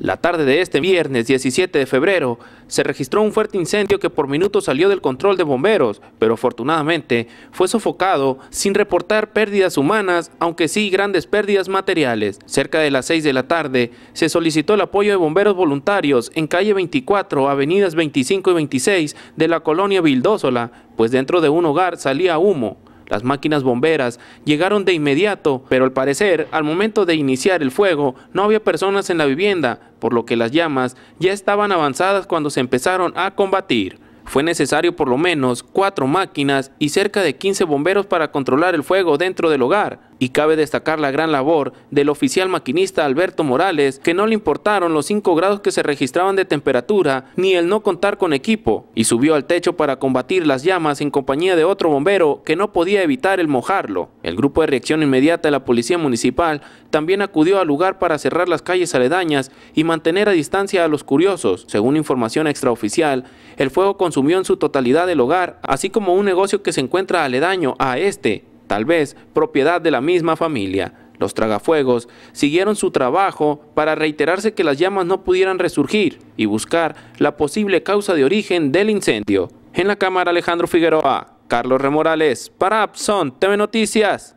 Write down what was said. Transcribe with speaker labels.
Speaker 1: La tarde de este viernes 17 de febrero se registró un fuerte incendio que por minutos salió del control de bomberos, pero afortunadamente fue sofocado sin reportar pérdidas humanas, aunque sí grandes pérdidas materiales. Cerca de las 6 de la tarde se solicitó el apoyo de bomberos voluntarios en calle 24, avenidas 25 y 26 de la colonia Vildósola, pues dentro de un hogar salía humo. Las máquinas bomberas llegaron de inmediato, pero al parecer, al momento de iniciar el fuego, no había personas en la vivienda, por lo que las llamas ya estaban avanzadas cuando se empezaron a combatir. Fue necesario por lo menos cuatro máquinas y cerca de 15 bomberos para controlar el fuego dentro del hogar. Y cabe destacar la gran labor del oficial maquinista Alberto Morales, que no le importaron los 5 grados que se registraban de temperatura ni el no contar con equipo, y subió al techo para combatir las llamas en compañía de otro bombero que no podía evitar el mojarlo. El grupo de reacción inmediata de la Policía Municipal también acudió al lugar para cerrar las calles aledañas y mantener a distancia a los curiosos. Según información extraoficial, el fuego consumió en su totalidad el hogar, así como un negocio que se encuentra aledaño a este, tal vez propiedad de la misma familia. Los tragafuegos siguieron su trabajo para reiterarse que las llamas no pudieran resurgir y buscar la posible causa de origen del incendio. En la cámara Alejandro Figueroa, Carlos Remorales, para Abson TV Noticias.